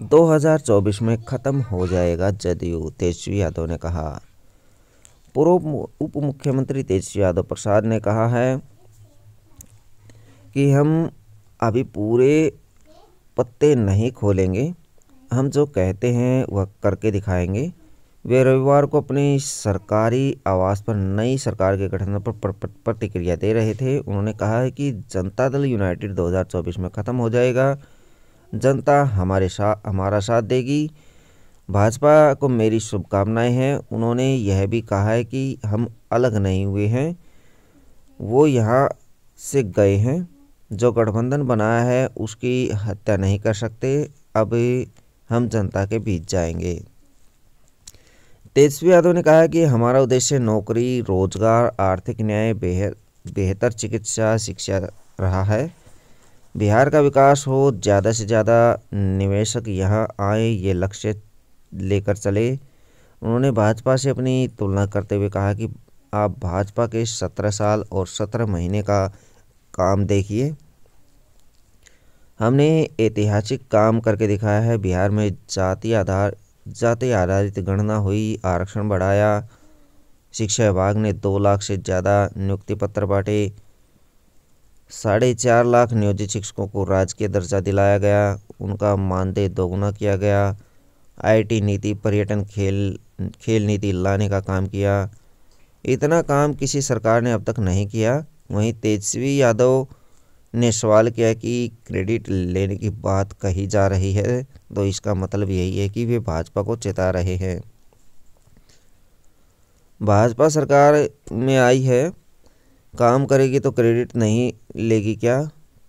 2024 में खत्म हो जाएगा जदयू तेजस्वी यादव ने कहा पूर्व उप मुख्यमंत्री तेजस्वी यादव प्रसाद ने कहा है कि हम अभी पूरे पत्ते नहीं खोलेंगे हम जो कहते हैं वह करके दिखाएंगे वे रविवार को अपनी सरकारी आवास पर नई सरकार के गठन पर प्रतिक्रिया दे रहे थे उन्होंने कहा है कि जनता दल यूनाइटेड 2024 में ख़त्म हो जाएगा जनता हमारे साथ हमारा साथ देगी भाजपा को मेरी शुभकामनाएं हैं उन्होंने यह भी कहा है कि हम अलग नहीं हुए हैं वो यहाँ से गए हैं जो गठबंधन बनाया है उसकी हत्या नहीं कर सकते अब हम जनता के बीच जाएंगे तेजस्वी यादव ने कहा कि हमारा उद्देश्य नौकरी रोजगार आर्थिक न्याय बेहतर चिकित्सा शिक्षा रहा है बिहार का विकास हो ज़्यादा से ज़्यादा निवेशक यहाँ आए ये लक्ष्य लेकर चले उन्होंने भाजपा से अपनी तुलना करते हुए कहा कि आप भाजपा के सत्रह साल और सत्रह महीने का काम देखिए हमने ऐतिहासिक काम करके दिखाया है बिहार में जाति आधार जाति आधारित गणना हुई आरक्षण बढ़ाया शिक्षा विभाग ने दो लाख से ज़्यादा नियुक्ति पत्र बांटे साढ़े चार लाख नियोजित शिक्षकों को राजकीय दर्जा दिलाया गया उनका मानदेय दोगुना किया गया आईटी नीति पर्यटन खेल खेल नीति लाने का काम किया इतना काम किसी सरकार ने अब तक नहीं किया वहीं तेजस्वी यादव ने सवाल किया कि क्रेडिट लेने की बात कही जा रही है तो इसका मतलब यही है कि वे भाजपा को चेता रहे हैं भाजपा सरकार में आई है काम करेगी तो क्रेडिट नहीं लेगी क्या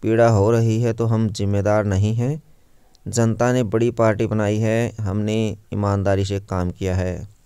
पीड़ा हो रही है तो हम जिम्मेदार नहीं हैं जनता ने बड़ी पार्टी बनाई है हमने ईमानदारी से काम किया है